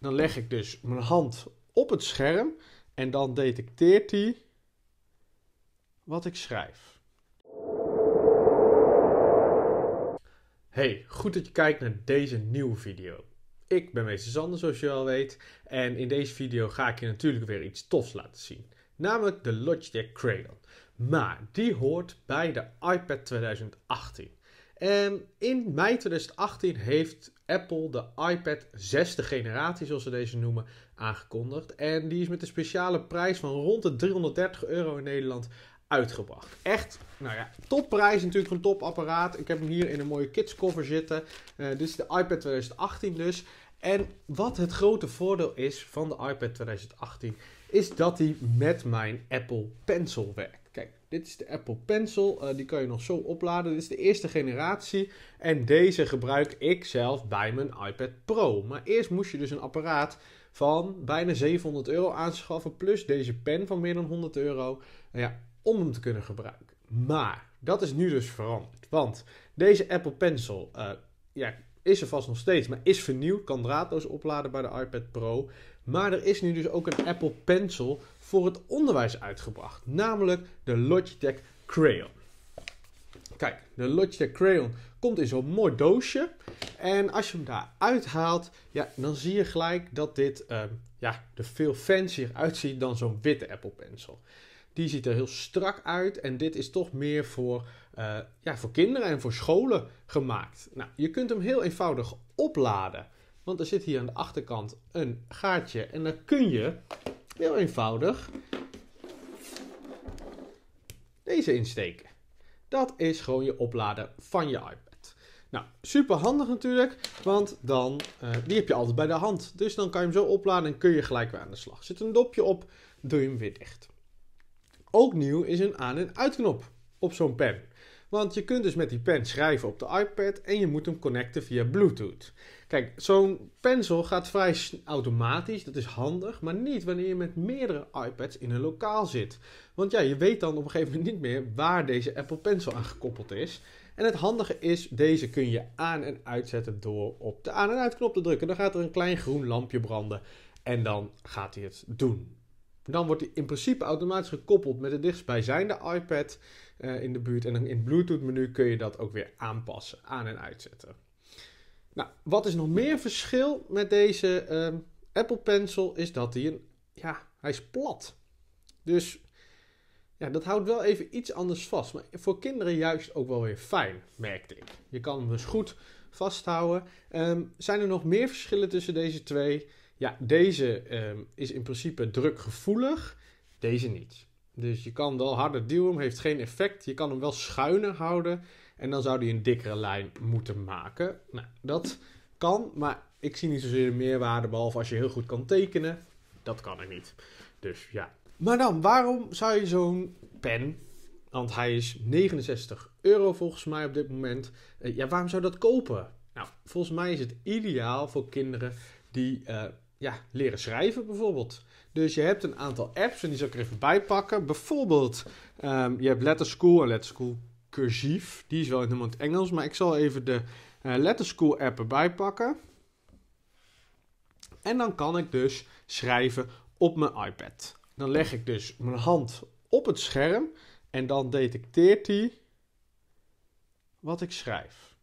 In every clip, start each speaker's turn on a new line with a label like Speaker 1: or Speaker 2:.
Speaker 1: Dan leg ik dus mijn hand op het scherm en dan detecteert hij wat ik schrijf. Hey, goed dat je kijkt naar deze nieuwe video. Ik ben Meester Sander, zoals je al weet. En in deze video ga ik je natuurlijk weer iets tofs laten zien. Namelijk de Logitech Crayon. Maar die hoort bij de iPad 2018. En ehm, in mei 2018 heeft Apple de iPad 6e generatie, zoals ze deze noemen, aangekondigd. En die is met een speciale prijs van rond de 330 euro in Nederland uitgebracht. Echt, nou ja, topprijs natuurlijk, een topapparaat. Ik heb hem hier in een mooie kidscover zitten. Uh, dit is de iPad 2018 dus. En wat het grote voordeel is van de iPad 2018, is dat hij met mijn Apple Pencil werkt. Dit is de Apple Pencil. Eh, die kan je nog zo opladen. Dit is de eerste generatie. En deze gebruik ik zelf bij mijn iPad Pro. Maar eerst moest je dus een apparaat van bijna 700 euro aanschaffen. Plus deze pen van meer dan 100 euro. Eh, ja, om hem te kunnen gebruiken. Maar dat is nu dus veranderd. Want deze Apple Pencil eh, ja, is er vast nog steeds. Maar is vernieuwd. Kan draadloos opladen bij de iPad Pro. Maar er is nu dus ook een Apple Pencil voor het onderwijs uitgebracht, namelijk de Logitech Crayon. Kijk, de Logitech Crayon komt in zo'n mooi doosje. En als je hem daar uithaalt, ja, dan zie je gelijk dat dit ehm, ja, er veel fancier uitziet dan zo'n witte Apple Pencil. Die ziet er heel strak uit en dit is toch meer voor, eh, ja, voor kinderen en voor scholen gemaakt. Nou, je kunt hem heel eenvoudig opladen want er zit hier aan de achterkant een gaatje. En dan kun je heel eenvoudig deze insteken. Dat is gewoon je oplader van je iPad. Nou, super handig natuurlijk, want dan, eh, die heb je altijd bij de hand. Dus dan kan je hem zo opladen en kun je gelijk weer aan de slag. Zit een dopje op, doe je hem weer dicht. Ook nieuw is een aan- en uitknop op zo'n pen. Want je kunt dus met die pen schrijven op de iPad en je moet hem connecten via Bluetooth. Kijk, zo'n pencil gaat vrij automatisch, dat is handig, maar niet wanneer je met meerdere iPads in een lokaal zit. Want ja, je weet dan op een gegeven moment niet meer waar deze Apple Pencil aan gekoppeld is. En het handige is, deze kun je aan en uitzetten door op de aan- en uitknop te drukken. Dan gaat er een klein groen lampje branden en dan gaat hij het doen. Dan wordt hij in principe automatisch gekoppeld met de dichtstbijzijnde iPad eh, in de buurt. En in het Bluetooth menu kun je dat ook weer aanpassen, aan- en uitzetten. Nou, wat is nog meer verschil met deze ehm, Apple Pencil is dat hij een, ja, hij is plat. Dus ja, dat houdt wel even iets anders vast. Maar voor kinderen juist ook wel weer fijn, merkte ik. Je kan hem dus goed vasthouden. Ehm, zijn er nog meer verschillen tussen deze twee? Ja, deze ehm, is in principe drukgevoelig, deze niet. Dus je kan wel harder duwen, heeft geen effect. Je kan hem wel schuiner houden. En dan zou die een dikkere lijn moeten maken. Nou, dat kan, maar ik zie niet zozeer de meerwaarde, behalve als je heel goed kan tekenen. Dat kan er niet. Dus ja. Maar dan, waarom zou je zo'n pen, want hij is 69 euro volgens mij op dit moment, eh, ja, waarom zou dat kopen? Nou, volgens mij is het ideaal voor kinderen die eh, ja, leren schrijven bijvoorbeeld. Dus je hebt een aantal apps en die zal ik er even bij pakken. Bijvoorbeeld, ehm, je hebt Letter School en Letter School cursief. Die is wel helemaal in het Engels. Maar ik zal even de uh, Letterschool app erbij pakken. En dan kan ik dus schrijven op mijn iPad. Dan leg ik dus mijn hand op het scherm en dan detecteert hij wat ik schrijf.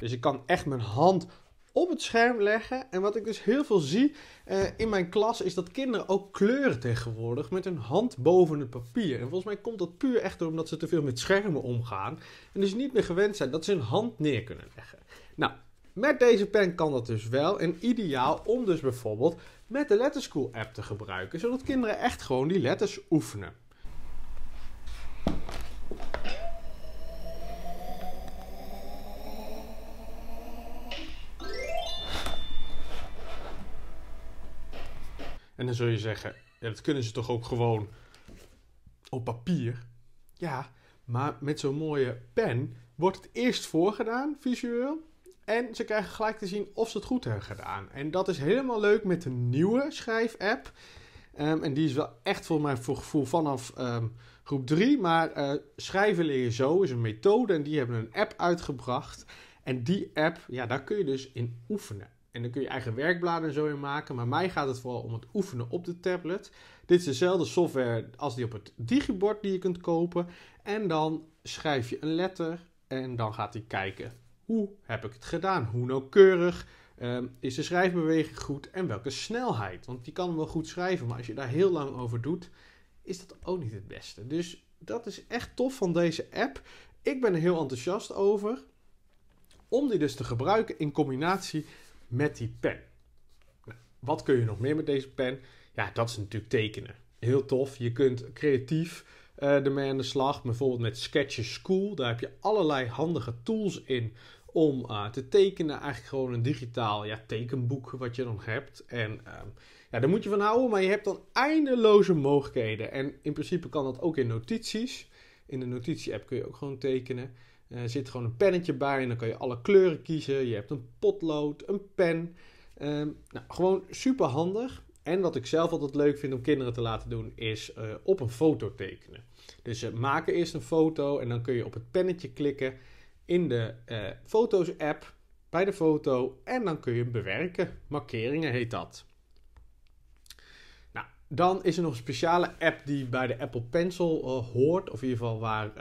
Speaker 1: Dus ik kan echt mijn hand op het scherm leggen. En wat ik dus heel veel zie eh, in mijn klas is dat kinderen ook kleuren tegenwoordig met hun hand boven het papier. En volgens mij komt dat puur echt door omdat ze te veel met schermen omgaan. En dus niet meer gewend zijn dat ze hun hand neer kunnen leggen. Nou, met deze pen kan dat dus wel. En ideaal om dus bijvoorbeeld met de Letterschool app te gebruiken. Zodat kinderen echt gewoon die letters oefenen. En dan zul je zeggen, ja, dat kunnen ze toch ook gewoon op papier? Ja, maar met zo'n mooie pen wordt het eerst voorgedaan, visueel. En ze krijgen gelijk te zien of ze het goed hebben gedaan. En dat is helemaal leuk met de nieuwe schrijf-app. Ehm, en die is wel echt volgens mij voor gevoel vanaf ehm, groep 3. Maar eh, schrijven leer je zo is een methode. En die hebben een app uitgebracht. En die app, ja, daar kun je dus in oefenen. En dan kun je eigen werkbladen zo in maken. Maar mij gaat het vooral om het oefenen op de tablet. Dit is dezelfde software als die op het digibord die je kunt kopen. En dan schrijf je een letter en dan gaat hij kijken. Hoe heb ik het gedaan? Hoe nauwkeurig? Ehm, is de schrijfbeweging goed en welke snelheid? Want je kan wel goed schrijven, maar als je daar heel lang over doet, is dat ook niet het beste. Dus dat is echt tof van deze app. Ik ben er heel enthousiast over om die dus te gebruiken in combinatie met die pen. wat kun je nog meer met deze pen? Ja, dat is natuurlijk tekenen. Heel tof. Je kunt creatief eh, ermee aan de slag. Bijvoorbeeld met Sketches School. Daar heb je allerlei handige tools in om eh, te tekenen. Eigenlijk gewoon een digitaal ja, tekenboek wat je dan hebt. En ehm, ja, daar moet je van houden, maar je hebt dan eindeloze mogelijkheden. En in principe kan dat ook in notities. In de notitie-app kun je ook gewoon tekenen. Eh, er zit gewoon een pennetje bij en dan kan je alle kleuren kiezen. Je hebt een potlood, een pen. Ehm, nou, gewoon super handig. En wat ik zelf altijd leuk vind om kinderen te laten doen, is eh, op een foto tekenen. Dus ze eh, maken eerst een foto en dan kun je op het pennetje klikken in de foto's app bij de foto en dan kun je bewerken. Markeringen heet dat. Nou, dan is er nog een speciale app die bij de Apple Pencil hoort, of in ieder geval waar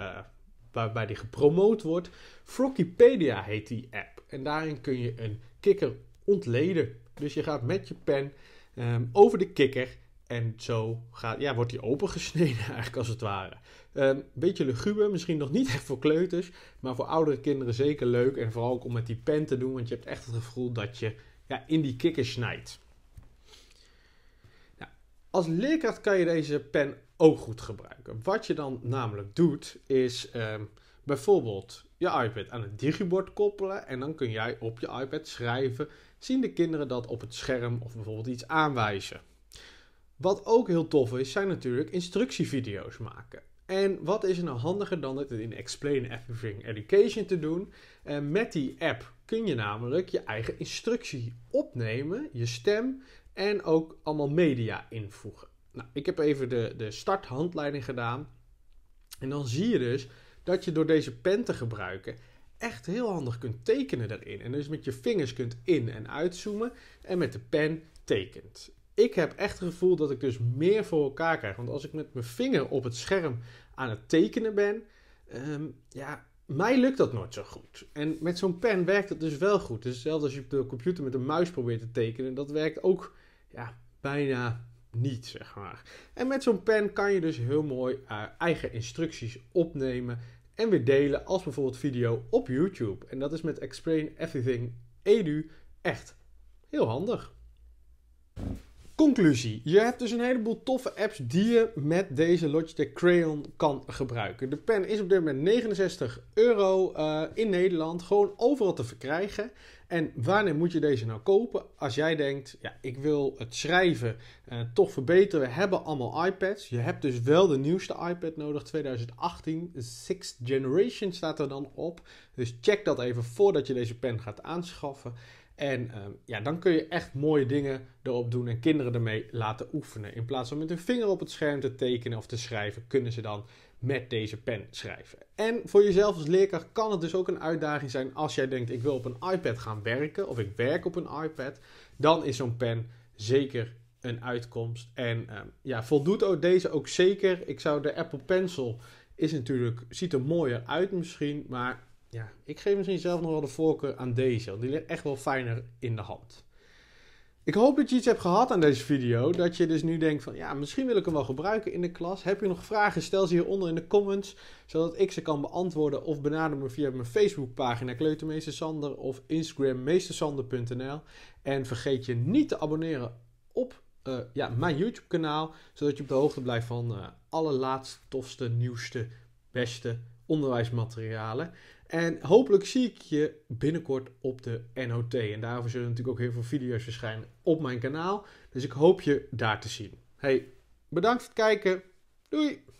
Speaker 1: waarbij die gepromoot wordt. Froggypedia heet die app. En daarin kun je een kikker ontleden. Dus je gaat met je pen ehm, over de kikker. En zo gaat, ja, wordt die opengesneden eigenlijk als het ware. Ehm, beetje luguber, misschien nog niet echt voor kleuters. Maar voor oudere kinderen zeker leuk. En vooral ook om met die pen te doen. Want je hebt echt het gevoel dat je ja, in die kikker snijdt. Als leerkracht kan je deze pen ook goed gebruiken. Wat je dan namelijk doet, is ehm, bijvoorbeeld je iPad aan het digibord koppelen. En dan kun jij op je iPad schrijven. Zien de kinderen dat op het scherm of bijvoorbeeld iets aanwijzen. Wat ook heel tof is, zijn natuurlijk instructievideo's maken. En wat is er nou handiger dan het in Explain Everything Education te doen? En eh, met die app kun je namelijk je eigen instructie opnemen, je stem, en ook allemaal media invoegen. Nou, ik heb even de, de starthandleiding gedaan. En dan zie je dus dat je door deze pen te gebruiken echt heel handig kunt tekenen daarin. En dus met je vingers kunt in- en uitzoomen en met de pen tekent. Ik heb echt het gevoel dat ik dus meer voor elkaar krijg. Want als ik met mijn vinger op het scherm aan het tekenen ben, ehm, ja, mij lukt dat nooit zo goed. En met zo'n pen werkt het dus wel goed. Dus zelfs als je op de computer met een muis probeert te tekenen, dat werkt ook ja, bijna niet, zeg maar. En met zo'n pen kan je dus heel mooi eh, eigen instructies opnemen en weer delen als bijvoorbeeld video op YouTube. En dat is met Explain Everything Edu echt heel handig. Conclusie. Je hebt dus een heleboel toffe apps die je met deze Logitech Crayon kan gebruiken. De pen is op dit moment 69 euro eh, in Nederland, gewoon overal te verkrijgen. En wanneer moet je deze nou kopen? Als jij denkt, ja, ik wil het schrijven eh, toch verbeteren. We hebben allemaal iPads. Je hebt dus wel de nieuwste iPad nodig, 2018. Sixth Generation staat er dan op. Dus check dat even voordat je deze pen gaat aanschaffen. En ehm, ja, dan kun je echt mooie dingen erop doen en kinderen ermee laten oefenen. In plaats van met hun vinger op het scherm te tekenen of te schrijven, kunnen ze dan met deze pen schrijven. En voor jezelf als leerkracht kan het dus ook een uitdaging zijn als jij denkt ik wil op een iPad gaan werken of ik werk op een iPad, dan is zo'n pen zeker een uitkomst. En ehm, ja, voldoet ook deze ook zeker. Ik zou de Apple Pencil is natuurlijk, ziet er mooier uit misschien, maar ja, ik geef misschien zelf nog wel de voorkeur aan deze. Want die ligt echt wel fijner in de hand. Ik hoop dat je iets hebt gehad aan deze video. Dat je dus nu denkt van ja, misschien wil ik hem wel gebruiken in de klas. Heb je nog vragen? Stel ze hieronder in de comments. Zodat ik ze kan beantwoorden. Of benader me via mijn Facebookpagina Kleutermeester Sander of Instagram meestersander.nl. En vergeet je niet te abonneren op eh, ja, mijn YouTube kanaal. Zodat je op de hoogte blijft van uh, eh, alle laatste, tofste, nieuwste, beste onderwijsmaterialen. En hopelijk zie ik je binnenkort op de NOT. En daarvoor zullen natuurlijk ook heel veel video's verschijnen op mijn kanaal. Dus ik hoop je daar te zien. Hey, bedankt voor het kijken. Doei!